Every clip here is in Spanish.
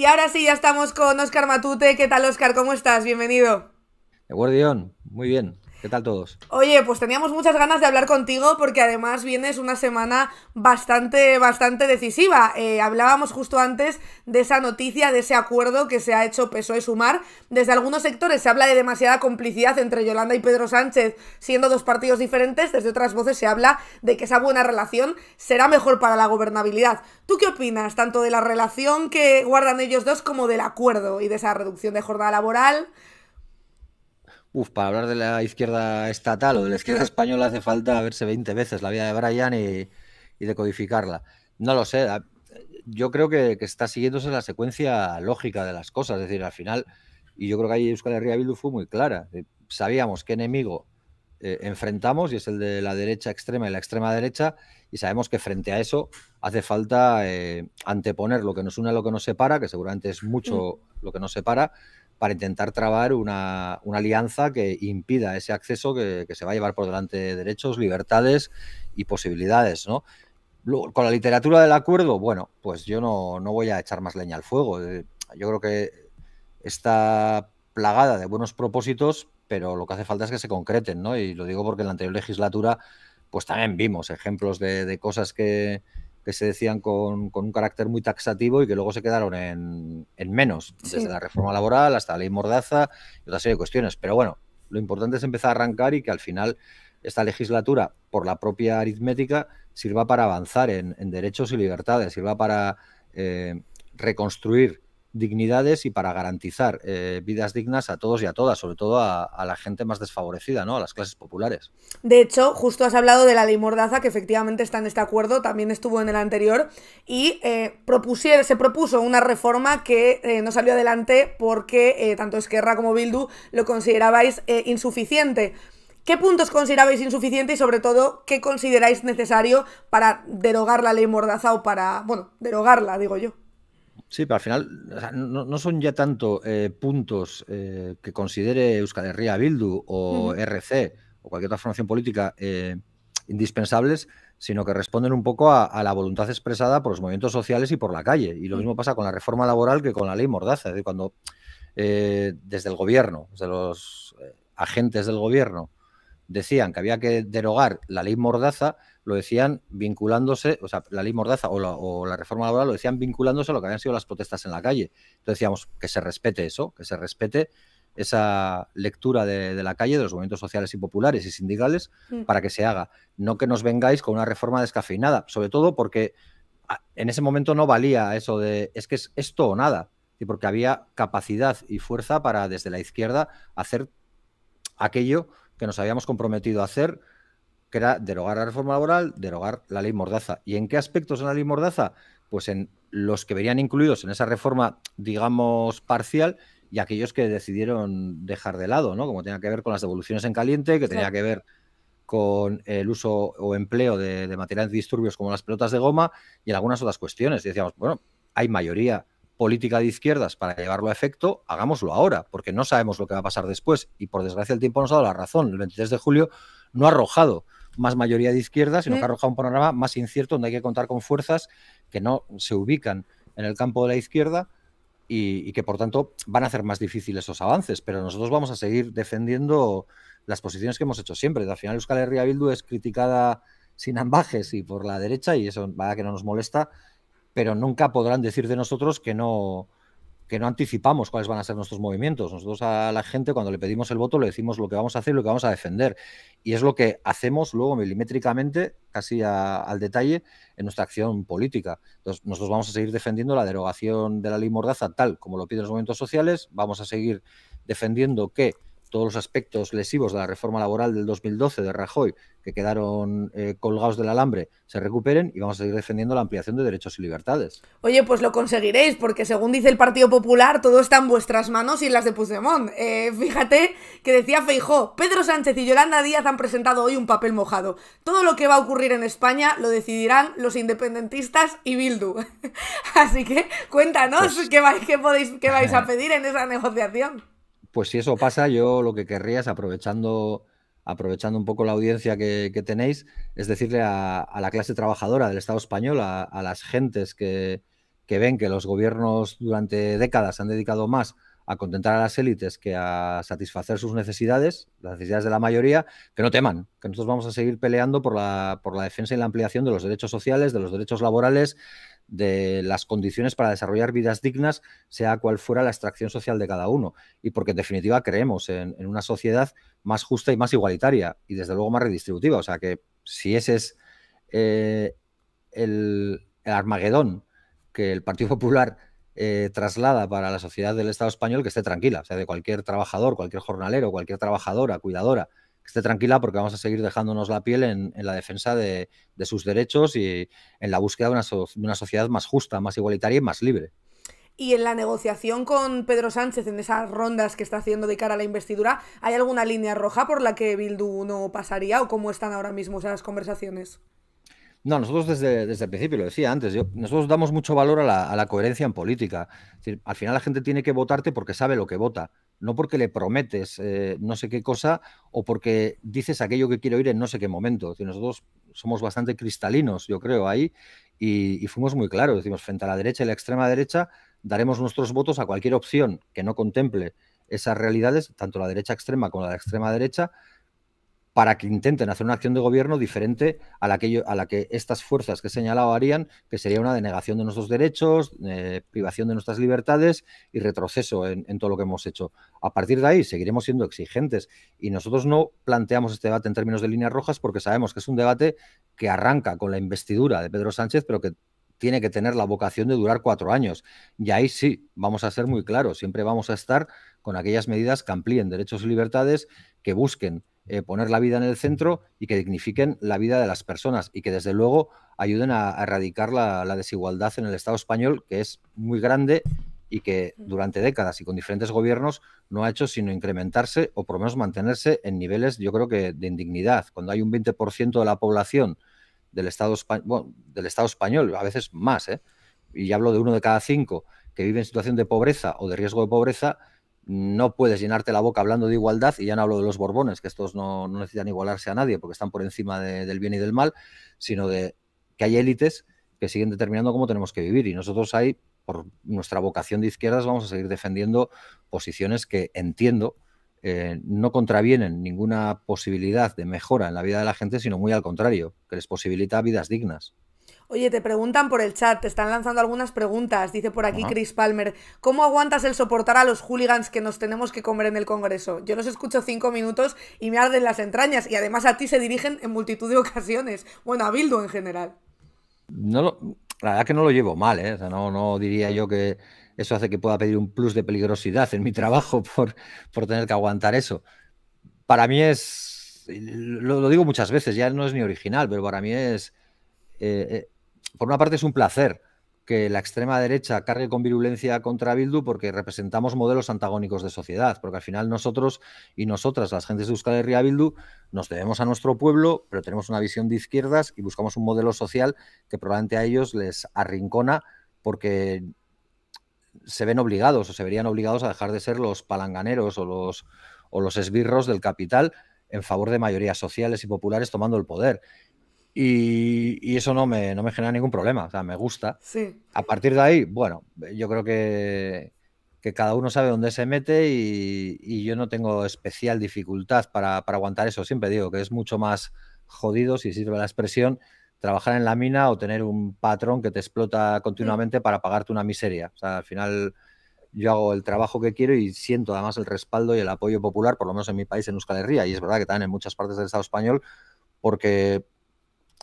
Y ahora sí, ya estamos con Oscar Matute. ¿Qué tal, Oscar? ¿Cómo estás? Bienvenido. Guardión, muy bien. ¿Qué tal todos? Oye, pues teníamos muchas ganas de hablar contigo porque además vienes una semana bastante, bastante decisiva. Eh, hablábamos justo antes de esa noticia, de ese acuerdo que se ha hecho PSOE Sumar. Desde algunos sectores se habla de demasiada complicidad entre Yolanda y Pedro Sánchez, siendo dos partidos diferentes. Desde otras voces se habla de que esa buena relación será mejor para la gobernabilidad. ¿Tú qué opinas tanto de la relación que guardan ellos dos como del acuerdo y de esa reducción de jornada laboral? Uf, para hablar de la izquierda estatal o de la izquierda española hace falta verse 20 veces la vida de Brian y, y decodificarla. No lo sé, yo creo que, que, está siguiéndose la secuencia lógica de las cosas, es decir, al final, y yo creo que ahí Euskal Herria Bildu fue muy clara, eh, sabíamos qué enemigo eh, enfrentamos y es el de la derecha extrema y la extrema derecha y sabemos que frente a eso hace falta eh, anteponer lo que nos une a lo que nos separa, que seguramente es mucho mm. lo que nos separa, para intentar trabar una, alianza que impida ese acceso que, se va a llevar por delante de derechos, libertades y posibilidades, ¿no? Con la literatura del acuerdo, bueno, pues yo no, voy a echar más leña al fuego. Eh, yo creo que está plagada de buenos propósitos, pero lo que hace falta es que se concreten, ¿no? Y lo digo porque en la anterior legislatura, pues también vimos ejemplos de cosas que, que se decían con, un carácter muy taxativo y que luego se quedaron en, menos, desde la reforma laboral hasta la ley Mordaza y otra serie de cuestiones. Pero bueno, lo importante es empezar a arrancar y que al final esta legislatura, por la propia aritmética, sirva para avanzar en, derechos y libertades, sirva para eh, reconstruir dignidades y para garantizar eh, vidas dignas a todos y a todas, sobre todo a, la gente más desfavorecida, ¿no? A las clases populares. De hecho, justo has hablado de la ley Mordaza, que efectivamente está en este acuerdo, también estuvo en el anterior, y eh, se propuso una reforma que eh, no salió adelante porque tanto Esquerra como Bildu lo considerabais insuficiente. ¿Qué puntos considerabais insuficiente y sobre todo qué consideráis necesario para derogar la ley Mordaza o para, bueno, derogarla, digo yo? Sí, pero al final no, son ya tanto eh, puntos eh, que considere Euskal Bildu o RC o cualquier otra formación política eh, indispensables, sino que responden un poco a, la voluntad expresada por los movimientos sociales y por la calle. Y lo mm. mismo pasa con la reforma laboral que con la ley Mordaza. Es cuando desde el gobierno, desde los agentes del gobierno, decían que había que derogar la ley Mordaza, lo decían vinculándose, o sea, la ley Mordaza o la, reforma laboral lo decían vinculándose a lo que habían sido las protestas en la calle. Entonces decíamos que se respete eso, que se respete esa lectura de, la calle de los movimientos sociales y populares y sindicales mm. para que se haga. No que nos vengáis con una reforma descafeinada, sobre todo porque en ese momento no valía eso de es que es esto o nada, y porque había capacidad y fuerza para desde la izquierda hacer aquello que nos habíamos comprometido a hacer que era derogar la reforma laboral, derogar la ley Mordaza. ¿Y en qué aspectos en la ley Mordaza? Pues en los que verían incluidos en esa reforma, digamos, parcial y aquellos que decidieron dejar de lado, ¿no? Como tenía que ver con las devoluciones en caliente, que tenía que ver con el uso o empleo de, de materiales disturbios como las pelotas de goma y en algunas otras cuestiones. Y decíamos, bueno, hay mayoría política de izquierdas para llevarlo a efecto, hagámoslo ahora, porque no sabemos lo que va a pasar después. Y por desgracia el tiempo nos ha dado la razón. El 23 de julio no ha arrojado más mayoría de izquierda, sino que mm. arroja un panorama más incierto donde hay que contar con fuerzas que no se ubican en el campo de la izquierda y, que por tanto van a hacer más difíciles esos avances. Pero nosotros vamos a seguir defendiendo las posiciones que hemos hecho siempre. Al final Euskal Herria Bildu es criticada sin ambajes y por la derecha y eso va que no nos molesta, pero nunca podrán decir de nosotros que no que no anticipamos cuáles van a ser nuestros movimientos. Nosotros a la gente cuando le pedimos el voto le decimos lo que vamos a hacer y lo que vamos a defender. Y es lo que hacemos luego milimétricamente, casi al detalle, en nuestra acción política. Entonces, nosotros vamos a seguir defendiendo la derogación de la ley Mordaza tal como lo piden los movimientos sociales, vamos a seguir defendiendo que todos los aspectos lesivos de la reforma laboral del 2012 de Rajoy, que quedaron eh, colgados del alambre, se recuperen y vamos a seguir defendiendo la ampliación de derechos y libertades. Oye, pues lo conseguiréis, porque según dice el Partido Popular, todo está en vuestras manos y en las de Puigdemont. Eh, fíjate que decía Feijó, Pedro Sánchez y Yolanda Díaz han presentado hoy un papel mojado. Todo lo que va a ocurrir en España lo decidirán los independentistas y Bildu. Así que cuéntanos pues qué vais a pedir en esa negociación. Pues si eso pasa, yo lo que querría es aprovechando, aprovechando un poco la audiencia que, tenéis, es decirle a, la clase trabajadora del Estado español, a, las gentes que, que ven que los gobiernos durante décadas han dedicado más a contentar a las élites que a satisfacer sus necesidades, las necesidades de la mayoría, que no teman, que nosotros vamos a seguir peleando por la, por la defensa y la ampliación de los derechos sociales, de los derechos laborales, de las condiciones para desarrollar vidas dignas, sea cual fuera la extracción social de cada uno, y porque en definitiva creemos en, una sociedad más justa y más igualitaria, y desde luego más redistributiva. O sea que si ese es eh, el, Armagedón que el Partido Popular eh, traslada para la sociedad del Estado español, que esté tranquila, o sea, de cualquier trabajador, cualquier jornalero, cualquier trabajadora, cuidadora, esté tranquila porque vamos a seguir dejándonos la piel en, la defensa de, sus derechos y en la búsqueda de una, de una sociedad más justa, más igualitaria y más libre. Y en la negociación con Pedro Sánchez, en esas rondas que está haciendo de cara a la investidura, ¿hay alguna línea roja por la que Bildu no pasaría o cómo están ahora mismo esas conversaciones? No, nosotros desde, el principio, lo decía antes, nosotros damos mucho valor a la, coherencia en política. al final la gente tiene que votarte porque sabe lo que vota, no porque le prometes eh, no sé qué cosa o porque dices aquello que quiero oír en no sé qué momento. nosotros somos bastante cristalinos, yo creo, ahí y, y fuimos muy claros. Decimos, frente a la derecha y la extrema derecha, daremos nuestros votos a cualquier opción que no contemple esas realidades, tanto la derecha extrema como la extrema derecha, para que intenten hacer una acción de gobierno diferente a la que, a la que estas fuerzas que he señalado harían, que sería una denegación de nuestros derechos, eh, privación de nuestras libertades y retroceso en, todo lo que hemos hecho. A partir de ahí seguiremos siendo exigentes y nosotros no planteamos este debate en términos de líneas rojas porque sabemos que es un debate que arranca con la investidura de Pedro Sánchez, pero que tiene que tener la vocación de durar cuatro años. Y ahí sí, vamos a ser muy claros, siempre vamos a estar con aquellas medidas que amplíen derechos y libertades, que busquen eh, poner la vida en el centro y que dignifiquen la vida de las personas y que desde luego ayuden a, erradicar la, desigualdad en el Estado español, que es muy grande y que mm. durante décadas y con diferentes gobiernos no ha hecho sino incrementarse o por lo menos mantenerse en niveles, yo creo que, de indignidad. Cuando hay un 20% de la población del Estado, del Estado español, a veces más, ¿eh? y hablo de uno de cada cinco, que vive en situación de pobreza o de riesgo de pobreza, no puedes llenarte la boca hablando de igualdad, y ya no hablo de los Borbones, que estos no, necesitan igualarse a nadie porque están por encima del bien y del mal, sino de que hay élites que siguen determinando cómo tenemos que vivir. Y nosotros ahí, por nuestra vocación de izquierdas, vamos a seguir defendiendo posiciones que entiendo eh, no contravienen ninguna posibilidad de mejora en la vida de la gente, sino muy al contrario, que les posibilita vidas dignas. Oye, te preguntan por el chat, te están lanzando algunas preguntas. Dice por aquí Chris Palmer, ¿cómo aguantas el soportar a los hooligans que nos tenemos que comer en el Congreso? Yo los escucho cinco minutos y me arden las entrañas y además a ti se dirigen en multitud de ocasiones. Bueno, a Bildu en general. No la verdad que no lo llevo mal, ¿eh? no, no diría yo que eso hace que pueda pedir un plus de peligrosidad en mi trabajo por, tener que aguantar eso. Para mí es, lo, digo muchas veces, ya no es ni original, pero para mí es... Eh, eh, por una parte es un placer que la extrema derecha cargue con virulencia contra Bildu porque representamos modelos antagónicos de sociedad, porque al final nosotros y nosotras, las gentes de Euskal Herria Bildu, nos debemos a nuestro pueblo, pero tenemos una visión de izquierdas y buscamos un modelo social que probablemente a ellos les arrincona porque se ven obligados o se verían obligados a dejar de ser los palanganeros o los, o los esbirros del capital en favor de mayorías sociales y populares tomando el poder. Y, eso no me, no me genera ningún problema, o sea, me gusta. A partir de ahí, bueno, yo creo que, que cada uno sabe dónde se mete y, yo no tengo especial dificultad para, aguantar eso. Siempre digo que es mucho más jodido, si sirve la expresión, trabajar en la mina o tener un patrón que te explota continuamente para pagarte una miseria. O sea, al final yo hago el trabajo que quiero y siento además el respaldo y el apoyo popular, por lo menos en mi país, en Euskal Herria, y es verdad que también en muchas partes del Estado español, porque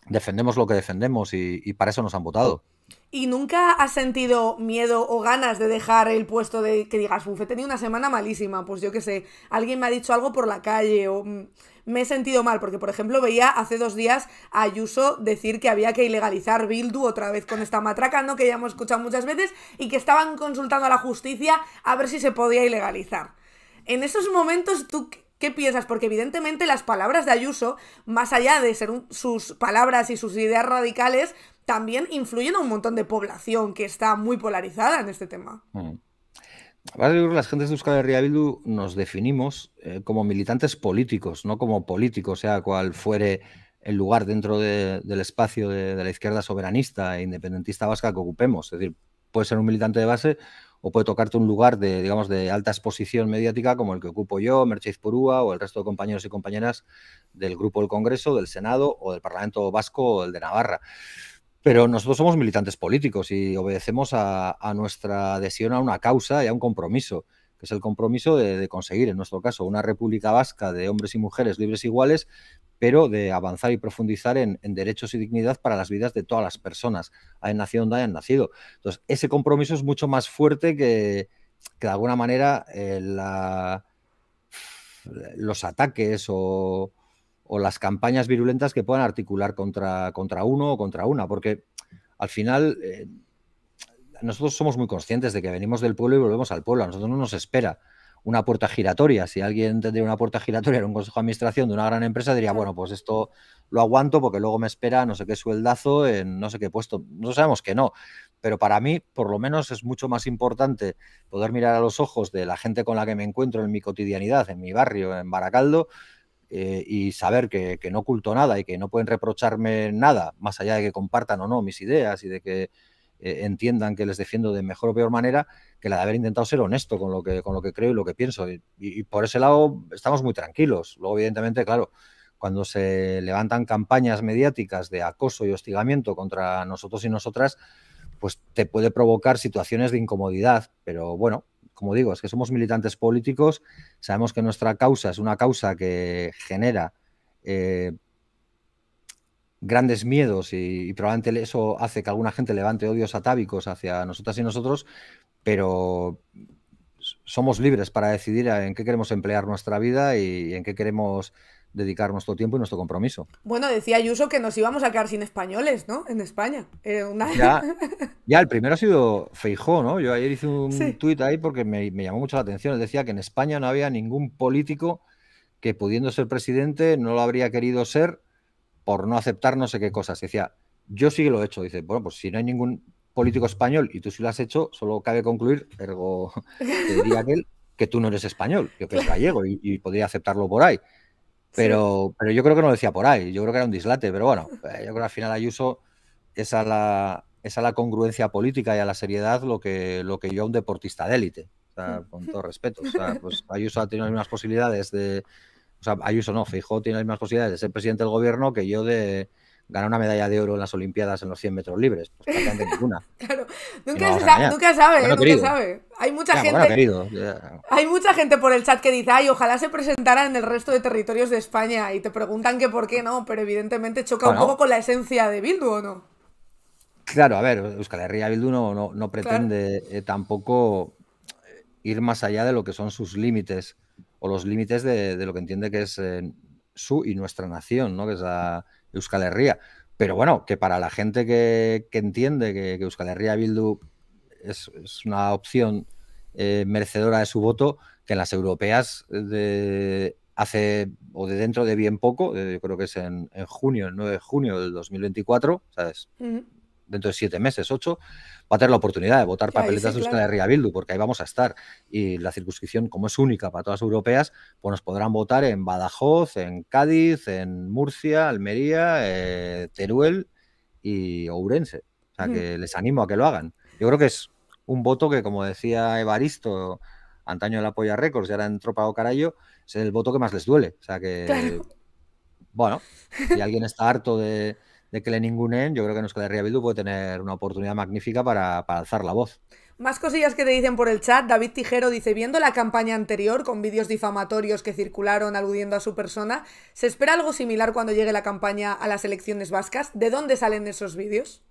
defendemos lo que defendemos y, para eso nos han votado. ¿Y nunca has sentido miedo o ganas de dejar el puesto de que digas, uff, he tenido una semana malísima? Pues yo qué sé, alguien me ha dicho algo por la calle o mm, me he sentido mal, porque por ejemplo veía hace dos días a Ayuso decir que había que ilegalizar Bildu otra vez con esta matraca, ¿no? Que ya hemos escuchado muchas veces y que estaban consultando a la justicia a ver si se podía ilegalizar. En esos momentos, ¿tú ¿Qué piensas? Porque evidentemente las palabras de Ayuso, más allá de ser sus palabras y sus ideas radicales, también influyen a un montón de población que está muy polarizada en este tema. Mm. Las gentes de Euskal Herria Bildu nos definimos eh, como militantes políticos, no como políticos, sea cual fuere el lugar dentro del espacio de, la izquierda soberanista e independentista vasca que ocupemos. Es decir, puede ser un militante de base o puede tocarte un lugar de, digamos, de alta exposición mediática como el que ocupo yo, Mercedes Purúa o el resto de compañeros y compañeras del grupo del Congreso, del Senado o del Parlamento Vasco o el de Navarra. Pero nosotros somos militantes políticos y obedecemos a, nuestra adhesión a una causa y a un compromiso que es el compromiso de, de, conseguir, en nuestro caso, una república vasca de hombres y mujeres libres e iguales, pero de avanzar y profundizar en, derechos y dignidad para las vidas de todas las personas, hayan nacido donde hayan nacido. Entonces, ese compromiso es mucho más fuerte que, de alguna manera eh, los ataques o, las campañas virulentas que puedan articular contra, contra uno o contra una, porque al final... Eh, nosotros somos muy conscientes de que venimos del pueblo y volvemos al pueblo, a nosotros no nos espera una puerta giratoria. Si alguien tendría una puerta giratoria en un consejo de administración de una gran empresa, diría, bueno, pues esto lo aguanto porque luego me espera no sé qué sueldazo en no sé qué puesto. No sabemos que no, pero para mí, por lo menos, es mucho más importante poder mirar a los ojos de la gente con la que me encuentro en mi cotidianidad, en mi barrio, en Baracaldo, eh, y saber que, que no oculto nada y que no pueden reprocharme nada, más allá de que compartan o no mis ideas y de que eh, entiendan que les defiendo de mejor o peor manera que la de haber intentado ser honesto con lo que, con lo que creo y lo que pienso. Y, por ese lado estamos muy tranquilos. Luego, evidentemente, claro, cuando se levantan campañas mediáticas de acoso y hostigamiento contra nosotros y nosotras, pues te puede provocar situaciones de incomodidad. Pero bueno, como digo, es que somos militantes políticos, sabemos que nuestra causa es una causa que genera eh, grandes miedos y, probablemente eso hace que alguna gente levante odios atávicos hacia nosotras y nosotros, pero somos libres para decidir en qué queremos emplear nuestra vida y, en qué queremos dedicar nuestro tiempo y nuestro compromiso. Bueno, decía Yuso que nos íbamos a quedar sin españoles, ¿no? En España. Eh, ya, ya, el primero ha sido Feijó, ¿no? Yo ayer hice un tuit ahí porque me, llamó mucho la atención. decía que en España no había ningún político que pudiendo ser presidente no lo habría querido ser por no aceptar no sé qué cosas. decía, yo sí lo he hecho. Dice, bueno, pues si no hay ningún político español y tú sí lo has hecho, solo cabe concluir, ergo, diría aquel, que tú no eres español, yo que es gallego y, podría aceptarlo por ahí. Pero, pero yo creo que no lo decía por ahí, yo creo que era un dislate, pero bueno, eh, yo creo que al final Ayuso es a la, es a la congruencia política y a la seriedad lo que, lo que yo a un deportista de élite, o sea, con todo respeto. Pues Ayuso ha tenido las posibilidades de, Ayuso no, fijo tiene las mismas posibilidades de ser presidente del gobierno que yo de ganar una medalla de oro en las Olimpiadas en los 100 metros libres. Pues, nunca, sabe, nunca sabe, Hay mucha gente. Hay mucha gente por el chat que dice, ay, ojalá se presentara en el resto de territorios de España y te preguntan que por qué no, pero evidentemente choca un poco con la esencia de Bildu, ¿o no? Claro, a ver, Euskal Herria Bildu no, pretende eh, tampoco ir más allá de lo que son sus límites o los límites de, lo que entiende que es eh, su y nuestra nación, ¿no? que es la Euskal Herria. Pero bueno, que para la gente que, entiende que, Euskal Herria Bildu es, una opción eh, merecedora de su voto, que en las europeas hace o de dentro de bien poco, yo creo que es en, junio, el 9 de junio del 2024, ¿sabes? dentro de siete meses, ocho, va a tener la oportunidad de votar papeletas de Euskal porque ahí vamos a estar. Y la circunscripción, como es única para todas las europeas, pues nos podrán votar en Badajoz, en Cádiz, en Murcia, Almería, eh, Teruel y Ourense. O sea, que les animo a que lo hagan. Yo creo que es un voto que, como decía Evaristo, antaño el la Polla Records y ahora en Tropa o Carallo, es el voto que más les duele. O sea que, bueno, si alguien está harto de de que le ningunen, yo creo que nos quedaría Bildu puede tener una oportunidad magnífica para, alzar la voz. Más cosillas que te dicen por el chat. David Tijero dice, viendo la campaña anterior con vídeos difamatorios que circularon aludiendo a su persona, ¿se espera algo similar cuando llegue la campaña a las elecciones vascas? ¿De dónde salen esos vídeos?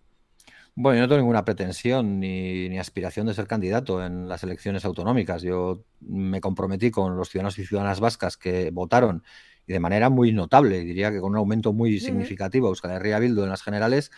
Bueno, yo no tengo ninguna pretensión ni, aspiración de ser candidato en las elecciones autonómicas. Yo me comprometí con los ciudadanos y ciudadanas vascas que votaron y de manera muy notable, diría que con un aumento muy significativo, Euskal Herria Bildu en las generales,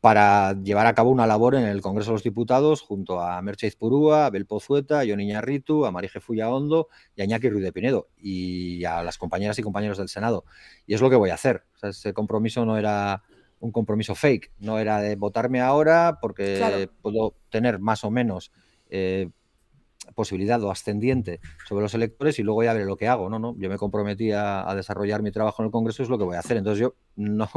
para llevar a cabo una labor en el Congreso de los Diputados junto a Merche Purúa, a Abel Pozueta, a Johnny a Marije Fuyaondo y a Iñaki Ruiz de Pinedo y a las compañeras y compañeros del Senado. Y es lo que voy a hacer. ese compromiso no era un compromiso fake, no era de votarme ahora porque puedo tener más o menos eh, posibilidad o ascendiente sobre los electores y luego ya veré lo que hago. No, no, yo me comprometí a, desarrollar mi trabajo en el Congreso, es lo que voy a hacer. Entonces yo no,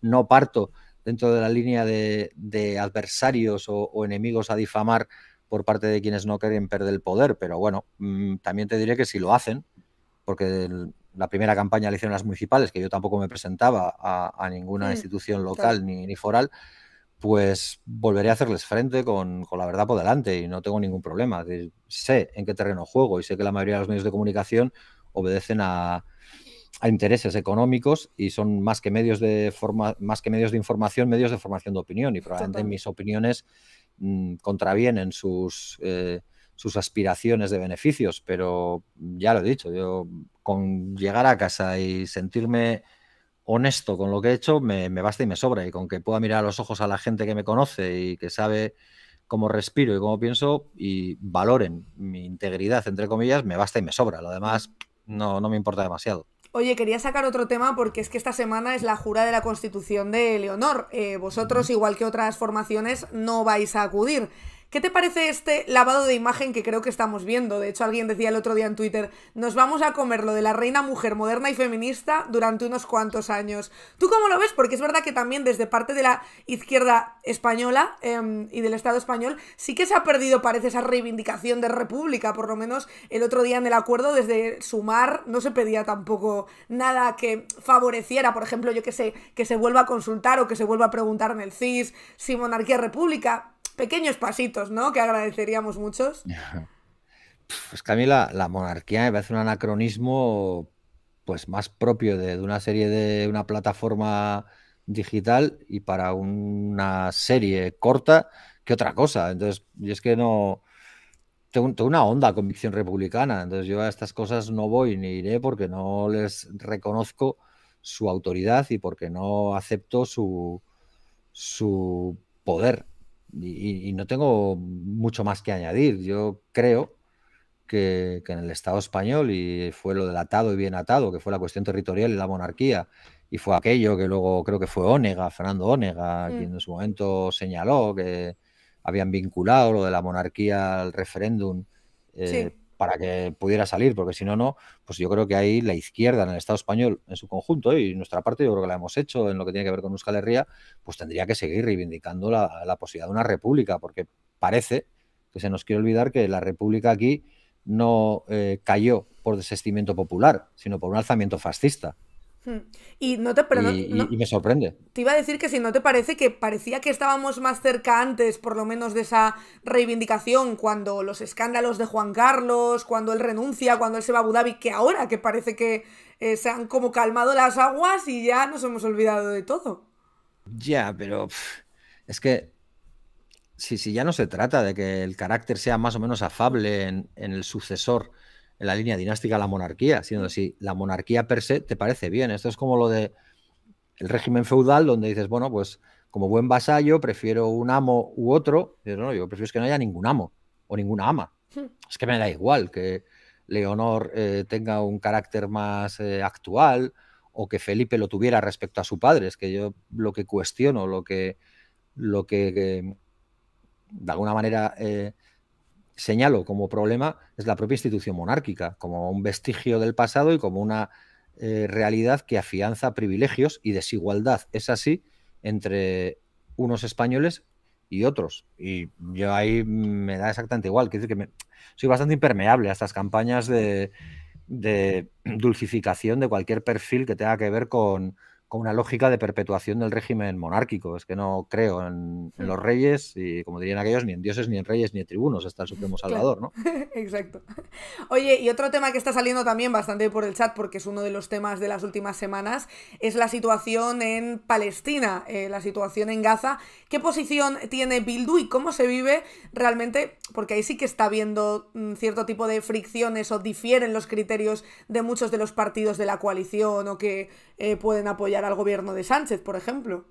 no parto dentro de la línea de, adversarios o, enemigos a difamar por parte de quienes no quieren perder el poder, pero bueno, mm, también te diré que si lo hacen, porque la primera campaña la hicieron las municipales, que yo tampoco me presentaba a, ninguna mm, institución local ni, ni foral, pues volveré a hacerles frente con, la verdad por delante y no tengo ningún problema. sé en qué terreno juego y sé que la mayoría de los medios de comunicación obedecen a, intereses económicos y son más que medios de más que medios de información, medios de formación de opinión. Y probablemente mis opiniones mm, contravienen sus, eh, sus aspiraciones de beneficios. Pero ya lo he dicho, yo con llegar a casa y sentirme honesto con lo que he hecho, me, me, basta y me sobra. Y con que pueda mirar a los ojos a la gente que me conoce y que sabe cómo respiro y cómo pienso y valoren mi integridad, entre comillas, me basta y me sobra. Lo demás no, no me importa demasiado. Oye, quería sacar otro tema porque es que esta semana es la jura de la Constitución de Leonor. Eh, vosotros, igual que otras formaciones, no vais a acudir. ¿Qué te parece este lavado de imagen que creo que estamos viendo? De hecho, alguien decía el otro día en Twitter, nos vamos a comer lo de la reina mujer moderna y feminista durante unos cuantos años. ¿Tú cómo lo ves? Porque es verdad que también desde parte de la izquierda española em, y del Estado español sí que se ha perdido, parece, esa reivindicación de república. Por lo menos el otro día en el acuerdo, desde Sumar, no se pedía tampoco nada que favoreciera, por ejemplo, yo que sé, que se vuelva a consultar o que se vuelva a preguntar en el CIS si monarquía república pequeños pasitos, ¿no? Que agradeceríamos muchos. Pues que a mí la, monarquía me parece un anacronismo pues más propio de, una serie de una plataforma digital y para una serie corta que otra cosa. Entonces, es que no tengo, una honda convicción republicana. Entonces, yo a estas cosas no voy ni iré porque no les reconozco su autoridad y porque no acepto su, su poder y, no tengo mucho más que añadir. Yo creo que, en el Estado español, y fue lo del atado y bien atado, que fue la cuestión territorial y la monarquía, y fue aquello que luego creo que fue Ónega, Fernando Ónega, mm. quien en su momento señaló que habían vinculado lo de la monarquía al referéndum. Eh, para que pudiera salir, porque si no, no, pues yo creo que ahí la izquierda en el Estado español en su conjunto, y nuestra parte yo creo que la hemos hecho en lo que tiene que ver con Euskal Herria, pues tendría que seguir reivindicando la, la posibilidad de una república, porque parece que se nos quiere olvidar que la república aquí no eh, cayó por desestimiento popular, sino por un alzamiento fascista. Hmm. Y me sorprende. Te iba a decir que si no te parece que parecía que estábamos más cerca antes, por lo menos, de esa reivindicación, cuando los escándalos de Juan Carlos, cuando él renuncia, cuando él se va a Abu Dhabi, que ahora que parece que eh, se han como calmado las aguas y ya nos hemos olvidado de todo. Ya, pero es que si, ya no se trata de que el carácter sea más o menos afable en el sucesor en la línea dinástica la monarquía, sino si la monarquía per se te parece bien. Esto es como lo de el régimen feudal, donde dices, bueno, pues como buen vasallo, prefiero un amo u otro. pero no, yo prefiero que no haya ningún amo o ninguna ama. Hmm. Es que me da igual que Leonor eh, tenga un carácter más eh, actual o que Felipe lo tuviera respecto a su padre. Es que yo lo que cuestiono, lo que, lo que, eh, de alguna manera señalo como problema es la propia institución monárquica, como un vestigio del pasado y como una eh, realidad que afianza privilegios y desigualdad. Es así entre unos españoles y otros. Y yo ahí me da exactamente igual. Quiero decir que soy bastante impermeable a estas campañas de dulcificación de cualquier perfil que tenga que ver con, una lógica de perpetuación del régimen monárquico. Es que no creo en, los reyes y, como dirían aquellos, ni en dioses, ni en reyes, ni en tribunos, está el Supremo Salvador, ¿no? Exacto. Oye, y otro tema que está saliendo también bastante por el chat, porque es uno de los temas de las últimas semanas, es la situación en Palestina, eh, la situación en Gaza. ¿Qué posición tiene Bildu y cómo se vive realmente? Porque ahí sí que está habiendo mm, cierto tipo de fricciones o difieren los criterios de muchos de los partidos de la coalición o que eh, pueden apoyar al gobierno de Sánchez, por ejemplo.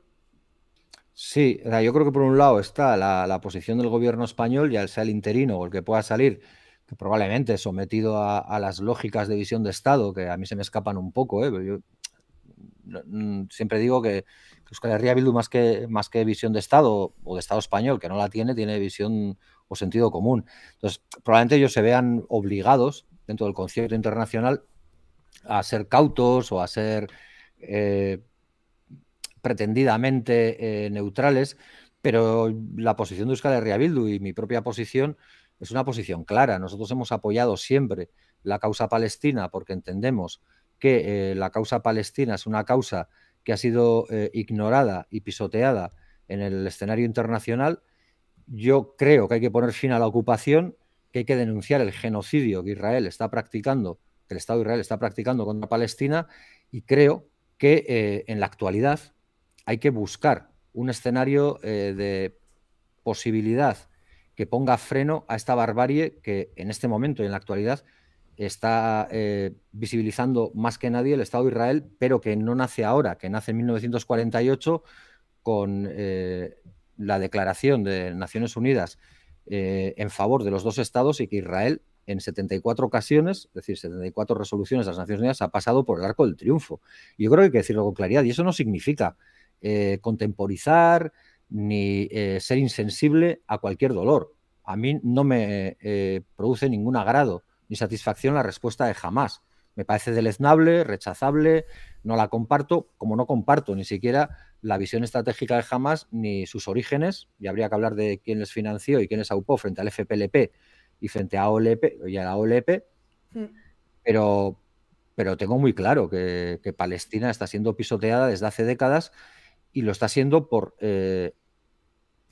Sí, yo creo que por un lado está la, posición del gobierno español, ya sea el interino o el que pueda salir, que probablemente sometido a, las lógicas de visión de Estado, que a mí se me escapan un poco, ¿eh? yo mm, siempre digo que, que Euskal Herria Bildu más que, más que visión de Estado o de Estado español, que no la tiene, tiene visión o sentido común. Entonces, probablemente ellos se vean obligados dentro del concierto internacional a ser cautos o a ser eh, pretendidamente eh, neutrales, pero la posición de Euskal Herria Bildu y mi propia posición es una posición clara. Nosotros hemos apoyado siempre la causa palestina porque entendemos que eh, la causa palestina es una causa que ha sido ignorada y pisoteada en el escenario internacional. Yo creo que hay que poner fin a la ocupación, que hay que denunciar el genocidio que Israel está practicando, que el Estado de Israel está practicando contra Palestina, y creo que eh, en la actualidad hay que buscar un escenario eh, de posibilidad que ponga freno a esta barbarie que en este momento y en la actualidad está eh, visibilizando más que nadie el Estado de Israel, pero que no nace ahora, que nace en 1948 con la declaración de Naciones Unidas en favor de los dos estados y que Israel en 74 ocasiones, es decir, 74 resoluciones de las Naciones Unidas, ha pasado por el arco del triunfo. Yo creo que hay que decirlo con claridad, y eso no significa eh, contemporizar ni eh, ser insensible a cualquier dolor. A mí no me eh, produce ningún agrado ni satisfacción la respuesta de jamás. Me parece deleznable, rechazable, no la comparto, como no comparto ni siquiera la visión estratégica de jamás, ni sus orígenes, y habría que hablar de quién les financió y quién les aupó frente al FPLP y frente a OLP a la pero, pero tengo muy claro que, Palestina está siendo pisoteada desde hace décadas y lo está siendo por eh,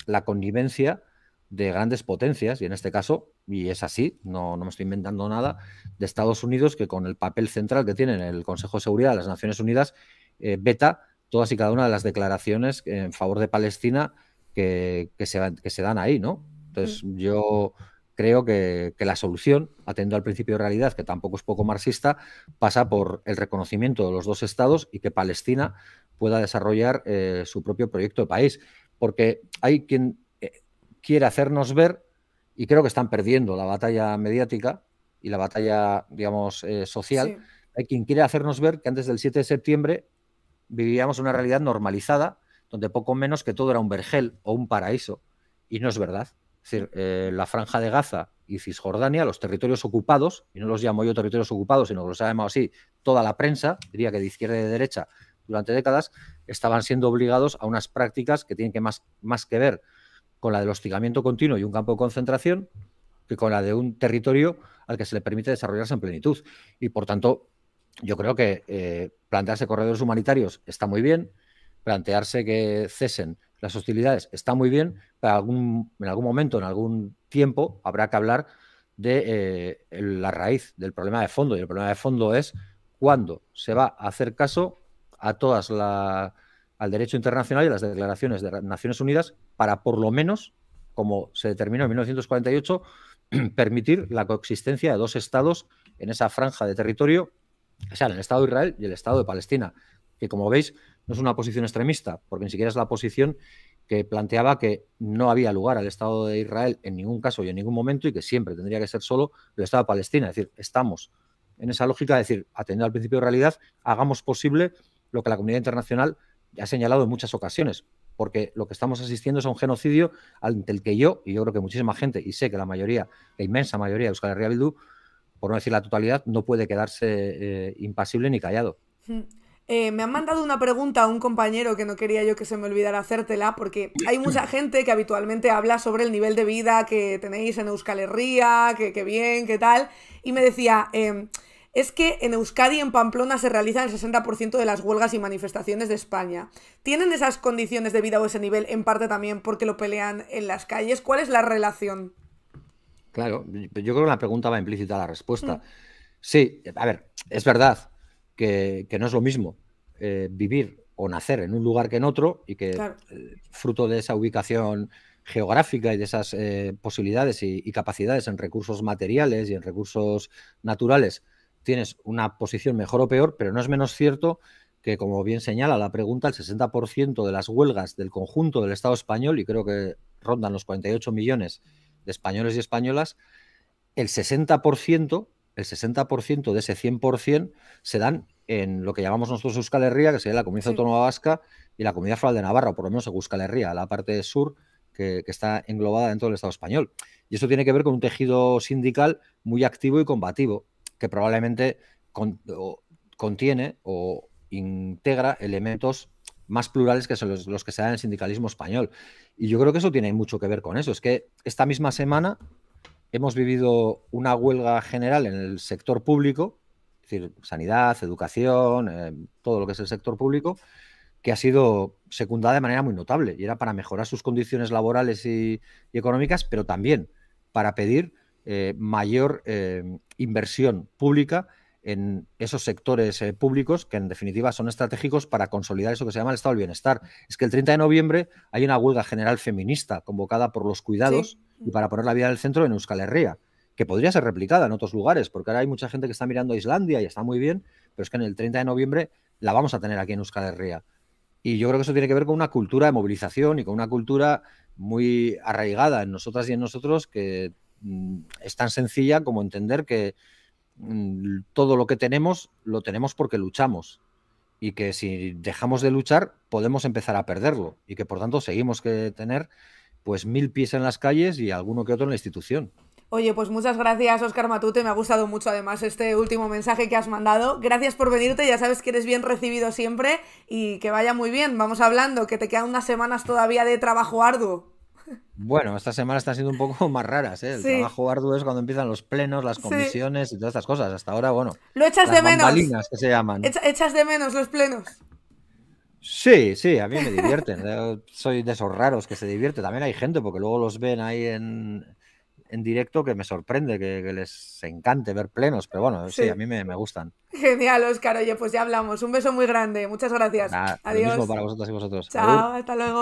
la connivencia de grandes potencias, y en este caso, y es así, no, no me estoy inventando nada, de Estados Unidos, que con el papel central que tiene en el Consejo de Seguridad de las Naciones Unidas, eh, veta todas y cada una de las declaraciones en favor de Palestina que, que, se, que se, dan ahí, ¿no? Entonces, mm. yo creo que, la solución, atendiendo al principio de realidad, que tampoco es poco marxista, pasa por el reconocimiento de los dos estados y que Palestina pueda desarrollar eh, su propio proyecto de país. Porque hay quien eh, quiere hacernos ver, y creo que están perdiendo la batalla mediática y la batalla, digamos, eh, social, hay quien quiere hacernos ver que antes del 7 de septiembre vivíamos una realidad normalizada, donde poco menos que todo era un vergel o un paraíso, y no es verdad. Es decir, eh, la franja de Gaza y Cisjordania, los territorios ocupados, y no los llamo yo territorios ocupados, sino los ha llamado así toda la prensa, diría que de izquierda y de derecha, durante décadas, estaban siendo obligados a unas prácticas que tienen que más, más que ver con la del hostigamiento continuo y un campo de concentración que con la de un territorio al que se le permite desarrollarse en plenitud. Y por tanto, yo creo que eh, plantearse corredores humanitarios está muy bien, plantearse que cesen las hostilidades está muy bien, pero en algún momento, en algún tiempo, habrá que hablar de eh, la raíz del problema de fondo. Y el problema de fondo es cuándo se va a hacer caso a todas la, al derecho internacional y a las declaraciones de Naciones Unidas para, por lo menos, como se determinó en 1948, permitir la coexistencia de dos estados en esa franja de territorio, o sea, el Estado de Israel y el Estado de Palestina, que como veis no es una posición extremista, porque ni siquiera es la posición que planteaba que no había lugar al Estado de Israel en ningún caso y en ningún momento y que siempre tendría que ser solo el Estado de Palestina. Es decir, estamos en esa lógica de decir, atendiendo al principio de realidad, hagamos posible lo que la comunidad internacional ha señalado en muchas ocasiones, porque lo que estamos asistiendo es a un genocidio ante el que yo, y yo creo que muchísima gente, y sé que la mayoría, la inmensa mayoría de Euskal Herria Bildu, por no decir la totalidad, no puede quedarse eh, impasible ni callado. Hmm. Eh, me han mandado una pregunta a un compañero que no quería yo que se me olvidara hacértela, porque hay mucha gente que habitualmente habla sobre el nivel de vida que tenéis en Euskal Herria, que, bien, qué tal, y me decía, em, es que en Euskadi y en Pamplona se realizan el 60% de las huelgas y manifestaciones de España. ¿Tienen esas condiciones de vida o ese nivel en parte también porque lo pelean en las calles? ¿Cuál es la relación? Claro, yo creo que la pregunta va implícita a la respuesta. Mm. Sí, a ver, es verdad, que, no es lo mismo eh, vivir o nacer en un lugar que en otro y que eh, fruto de esa ubicación geográfica y de esas eh, posibilidades y, y, capacidades en recursos materiales y en recursos naturales tienes una posición mejor o peor, pero no es menos cierto que, como bien señala la pregunta, el 60% de las huelgas del conjunto del Estado español, y creo que rondan los 48 millones de españoles y españolas, el 60% el 60% de ese 100% se dan en lo que llamamos nosotros Euskal Herria, que sería la Comunidad Autónoma Vasca y la Comunidad Foral de Navarra, o por lo menos Euskal Herria, la parte sur que, está englobada dentro del Estado español. Y eso tiene que ver con un tejido sindical muy activo y combativo, que probablemente contiene o integra elementos más plurales que son los que se dan en el sindicalismo español. Y yo creo que eso tiene mucho que ver con eso. Es que esta misma semana hemos vivido una huelga general en el sector público, es decir, sanidad, educación, eh, todo lo que es el sector público, que ha sido secundada de manera muy notable y era para mejorar sus condiciones laborales y, económicas, pero también para pedir eh, mayor eh, inversión pública en esos sectores eh, públicos que en definitiva son estratégicos para consolidar eso que se llama el estado del bienestar. Es que el 30 de noviembre hay una huelga general feminista convocada por los cuidados y para poner la vida en el centro en Euskal Herria, que podría ser replicada en otros lugares, porque ahora hay mucha gente que está mirando a Islandia y está muy bien, pero es que en el 30 de noviembre la vamos a tener aquí en Euskal Herria. Y yo creo que eso tiene que ver con una cultura de movilización y con una cultura muy arraigada en nosotras y en nosotros que mm, es tan sencilla como entender que Mm, todo lo que tenemos lo tenemos porque luchamos y que si dejamos de luchar podemos empezar a perderlo y que por tanto seguimos que tener pues mil pies en las calles y alguno que otro en la institución. Oye, pues muchas gracias, Oscar Matute. Me ha gustado mucho además este último mensaje que has mandado. Gracias por venirte, ya sabes que eres bien recibido siempre y que vaya muy bien. Vamos hablando, que te quedan unas semanas todavía de trabajo arduo. Bueno, estas semanas están siendo un poco más raras, ¿eh? El trabajo arduo es cuando empiezan los plenos, las comisiones y todas estas cosas. Hasta ahora, bueno. Lo echas de menos. que se llaman. echas de menos los plenos. Sí, sí, a mí me divierten. soy de esos raros que se divierte. También hay gente, porque luego los ven ahí en, directo que me sorprende, que, les encante ver plenos. Pero bueno, sí, a mí me, gustan. Genial, Oscar. Oye, pues ya hablamos. Un beso muy grande. Muchas gracias. Adiós. para y vosotros. Chao, hasta luego.